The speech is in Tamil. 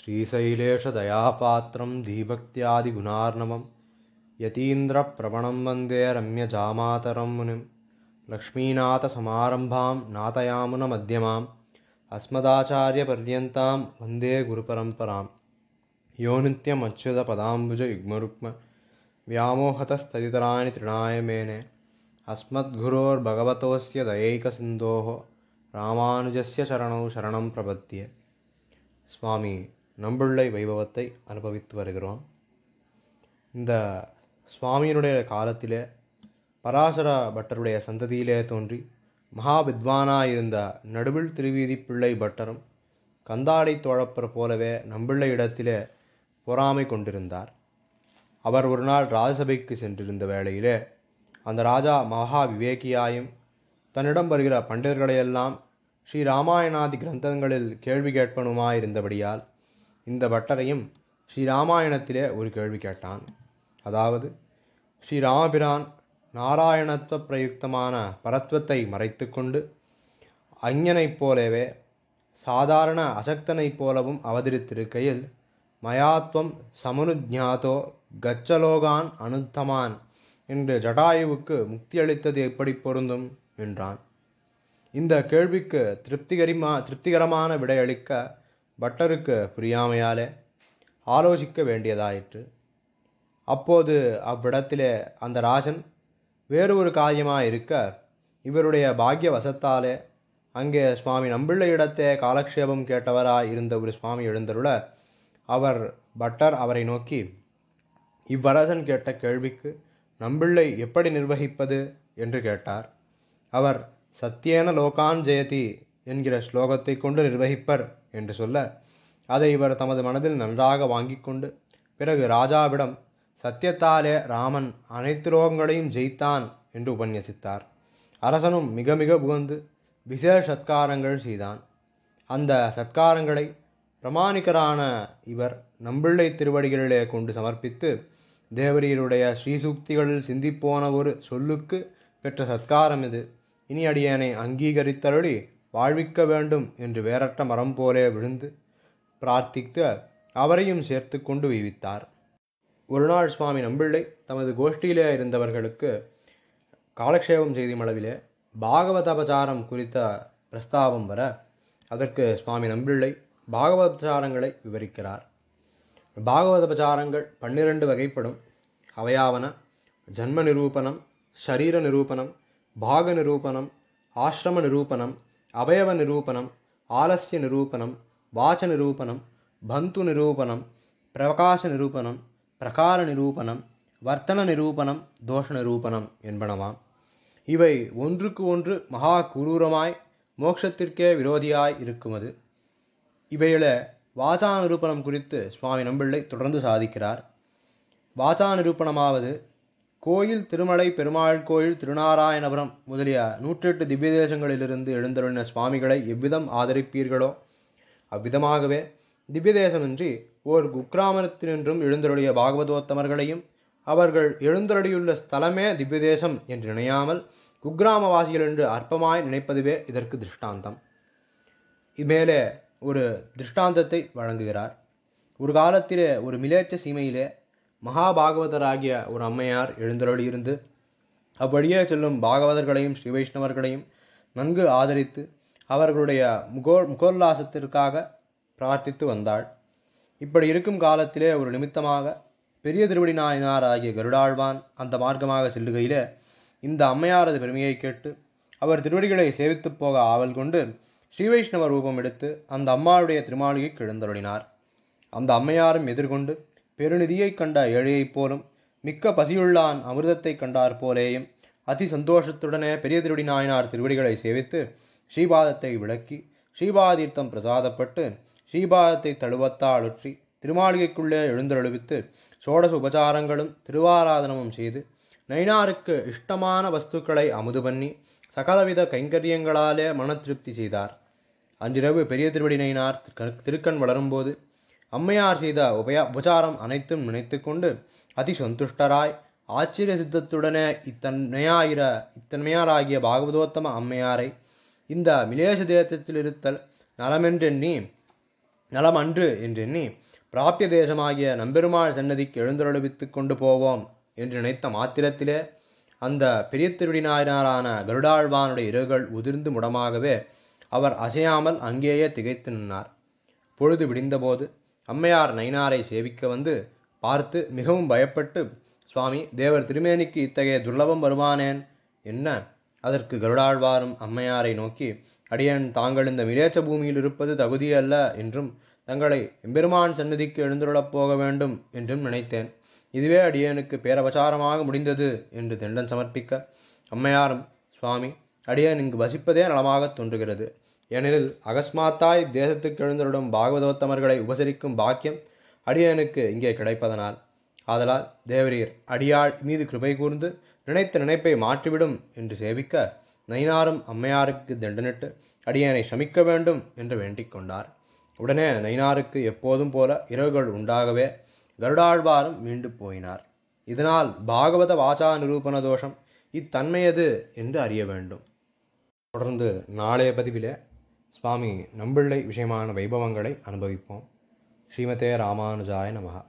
श्रीशैलेशदयापात्रं धीभक्त्यादिगुणार्णवं यतीन्द्रप्रवणं वन्दे रम्यजामातरं मुनिं लक्ष्मीनाथसमारम्भां नातयामुनमध्यमाम् अस्मदाचार्यपर्यन्तां वन्दे गुरुपरम्परां व्यामोहतस्तदितराणि तृणाय मेने अस्मद्गुरोर्भगवतोऽस्य दयैकसिन्धोः रामानुजस्य चरणौ शरणं प्रपद्ये स्वामी நம்பிள்ளை வைபவத்தை அனுபவித்து வருகிறோம் இந்த சுவாமியினுடைய காலத்தில் பராசர பட்டருடைய சந்ததியிலே தோன்றி மகா இருந்த நடுவில் திருவீதி பிள்ளை பட்டரும் கந்தாடை தோழப்பர் போலவே நம்பிள்ளை இடத்திலே பொறாமை கொண்டிருந்தார் அவர் ஒரு நாள் ராஜசபைக்கு சென்றிருந்த வேளையிலே அந்த ராஜா மகா விவேகியாயும் தன்னிடம் வருகிற பண்டிதர்களையெல்லாம் ஸ்ரீ ராமாயணாதி கிரந்தங்களில் கேள்வி கேட்பனுமாயிருந்தபடியால் இந்த பட்டரையும் ஸ்ரீராமாயணத்திலே ஒரு கேள்வி கேட்டான் அதாவது ஸ்ரீராமபிரான் நாராயணத்துவ பிரயுக்தமான பரத்வத்தை மறைத்து கொண்டு அஞ்ஞனைப் போலவே சாதாரண அசக்தனைப் போலவும் அவதரித்திருக்கையில் மயாத்வம் சமனுஜாதோ கச்சலோகான் அனுத்தமான் என்று ஜடாயுவுக்கு முக்தியளித்தது எப்படி பொருந்தும் என்றான் இந்த கேள்விக்கு திருப்திகரிமா திருப்திகரமான விடையளிக்க பட்டருக்கு புரியாமையாலே ஆலோசிக்க வேண்டியதாயிற்று அப்போது அவ்விடத்திலே அந்த ராஜன் வேறு ஒரு காரியமாக இருக்க இவருடைய பாக்கிய வசத்தாலே அங்கே சுவாமி நம்பிள்ள இடத்தே காலக்ஷேபம் கேட்டவராக இருந்த ஒரு சுவாமி எழுந்தருள அவர் பட்டர் அவரை நோக்கி இவ்வரசன் கேட்ட கேள்விக்கு நம்பிள்ளை எப்படி நிர்வகிப்பது என்று கேட்டார் அவர் சத்தியேன லோகான் ஜெயதி என்கிற ஸ்லோகத்தை கொண்டு நிர்வகிப்பர் என்று சொல்ல அதை இவர் தமது மனதில் நன்றாக வாங்கி கொண்டு பிறகு ராஜாவிடம் சத்தியத்தாலே ராமன் அனைத்து ரோகங்களையும் ஜெயித்தான் என்று உபன்யசித்தார் அரசனும் மிக மிக புகழ்ந்து விசேஷ சத்காரங்கள் செய்தான் அந்த சத்காரங்களை பிரமாணிக்கரான இவர் நம்பிள்ளை திருவடிகளிலே கொண்டு சமர்ப்பித்து தேவரியருடைய ஸ்ரீசூக்திகளில் சிந்திப்போன ஒரு சொல்லுக்கு பெற்ற சத்காரம் இது இனி அடியேனை அங்கீகரித்தருளி வாழ்விக்க வேண்டும் என்று வேறட்ட மரம் போலே விழுந்து பிரார்த்தித்து அவரையும் சேர்த்து கொண்டு விவித்தார் ஒருநாள் சுவாமி நம்பிள்ளை தமது கோஷ்டியிலே இருந்தவர்களுக்கு காலக்ஷேபம் செய்யும் அளவிலே பாகவதபசாரம் குறித்த பிரஸ்தாபம் வர அதற்கு சுவாமி நம்பிள்ளை பாகவதபச்சாரங்களை விவரிக்கிறார் பாகவதபசாரங்கள் பன்னிரண்டு வகைப்படும் அவையாவன ஜன்ம நிரூபணம் ஷரீர நிரூபணம் பாக நிரூபணம் ஆசிரம நிரூபணம் அவயவ நிரூபணம் ஆலசிய நிரூபணம் வாச்ச நிரூபணம் பந்து நிரூபணம் பிரகாச நிரூபணம் பிரகார நிரூபணம் வர்த்தன நிரூபணம் தோஷ நிரூபணம் என்பனவாம் இவை ஒன்றுக்கு ஒன்று மகா குரூரமாய் மோட்சத்திற்கே விரோதியாய் இருக்குமது இவையில வாசா நிரூபணம் குறித்து சுவாமி நம்பிள்ளை தொடர்ந்து சாதிக்கிறார் வாசா நிரூபணமாவது கோயில் திருமலை பெருமாள் கோயில் திருநாராயணபுரம் முதலிய நூற்றெட்டு திவ்ய தேசங்களிலிருந்து எழுந்தருளின சுவாமிகளை எவ்விதம் ஆதரிப்பீர்களோ அவ்விதமாகவே திவ்ய தேசமின்றி ஓர் குக்கிராமத்தினின்றும் எழுந்தருளிய பாகவதோத்தமர்களையும் அவர்கள் எழுந்தருளியுள்ள ஸ்தலமே திவ்ய தேசம் என்று நினையாமல் குக்கிராமவாசிகள் என்று அற்பமாய் நினைப்பதுவே இதற்கு திருஷ்டாந்தம் இமேலே ஒரு திருஷ்டாந்தத்தை வழங்குகிறார் ஒரு காலத்திலே ஒரு மிலேச்ச சீமையிலே மகாபாகவதராகிய ஒரு அம்மையார் எழுந்தருளியிருந்து இருந்து அவ்வழியே செல்லும் பாகவதர்களையும் ஸ்ரீ வைஷ்ணவர்களையும் நன்கு ஆதரித்து அவர்களுடைய முகோ முகோல்லாசத்திற்காக பிரார்த்தித்து வந்தாள் இப்படி இருக்கும் காலத்திலே ஒரு நிமித்தமாக பெரிய திருவடி நாயனார் ஆகிய கருடாழ்வான் அந்த மார்க்கமாக செல்லுகையிலே இந்த அம்மையாரது பெருமையை கேட்டு அவர் திருவடிகளை சேவித்துப் போக ஆவல் கொண்டு ஸ்ரீ வைஷ்ணவர் ரூபம் எடுத்து அந்த அம்மாளுடைய திருமாளிகை கிழந்தருளினார் அந்த அம்மையாரும் எதிர்கொண்டு பெருநிதியைக் கண்ட ஏழையைப் போலும் மிக்க பசியுள்ளான் அமிர்தத்தைக் கண்டார் போலேயும் அதி சந்தோஷத்துடனே பெரிய திருடி நாயனார் திருவடிகளை சேவித்து ஸ்ரீபாதத்தை விளக்கி ஸ்ரீபாதீர்த்தம் பிரசாதப்பட்டு ஸ்ரீபாதத்தை உற்றி திருமாளிகைக்குள்ளே எழுந்தழுவித்து சோடச உபசாரங்களும் திருவாராதனமும் செய்து நைனாருக்கு இஷ்டமான வஸ்துக்களை அமுது பண்ணி சகலவித கைங்கரியங்களாலே மன திருப்தி செய்தார் அன்றிரவு பெரிய திருவடி நயினார் திருக்கண் வளரும்போது அம்மையார் செய்த உபய உபசாரம் அனைத்தும் நினைத்து கொண்டு அதி சந்துஷ்டராய் ஆச்சரிய சித்தத்துடனே இத்தன்மையாயிர இத்தன்மையாராகிய பாகவதோத்தம அம்மையாரை இந்த மிலேச தேசத்தில் இருத்தல் நலமென்றெண்ணி நலமன்று என்றெண்ணி பிராப்பிய தேசமாகிய நம்பெருமாள் சன்னதிக்கு எழுந்தொழுவித்து கொண்டு போவோம் என்று நினைத்த மாத்திரத்திலே அந்த பெரிய திருவிடினாயினாரான கருடாழ்வானுடைய இருகள் உதிர்ந்து முடமாகவே அவர் அசையாமல் அங்கேயே திகைத்து நின்றார் பொழுது விடிந்தபோது அம்மையார் நயினாரை சேவிக்க வந்து பார்த்து மிகவும் பயப்பட்டு சுவாமி தேவர் திருமேனிக்கு இத்தகைய துர்லபம் வருவானேன் என்ன அதற்கு கருடாழ்வாரும் அம்மையாரை நோக்கி அடியன் தாங்கள் இந்த மிரேச்ச பூமியில் இருப்பது தகுதியல்ல என்றும் தங்களை எம்பெருமான் சன்னதிக்கு எழுந்துள்ளப் போக வேண்டும் என்றும் நினைத்தேன் இதுவே அடியனுக்கு பேரபசாரமாக முடிந்தது என்று தண்டன் சமர்ப்பிக்க அம்மையாரும் சுவாமி அடியன் இங்கு வசிப்பதே நலமாகத் தோன்றுகிறது ஏனெனில் அகஸ்மாத்தாய் தேசத்துக்கு எழுந்தருடும் பாகவதோத்தமர்களை உபசரிக்கும் பாக்கியம் அடியனுக்கு இங்கே கிடைப்பதனால் ஆதலால் தேவரீர் அடியாள் மீது கிருபை கூர்ந்து நினைத்த நினைப்பை மாற்றிவிடும் என்று சேவிக்க நைனாரும் அம்மையாருக்கு தண்டனிட்டு அடியனை சமிக்க வேண்டும் என்று வேண்டிக் கொண்டார் உடனே நைனாருக்கு எப்போதும் போல இரவுகள் உண்டாகவே கருடாழ்வாரும் மீண்டு போயினார் இதனால் பாகவத வாசா நிரூபண தோஷம் இத்தன்மையது என்று அறிய வேண்டும் தொடர்ந்து நாளைய பதிவிலே சுவாமி நம்பிள்ளை விஷயமான வைபவங்களை அனுபவிப்போம் ஸ்ரீமதே ராமானுஜாய நமகா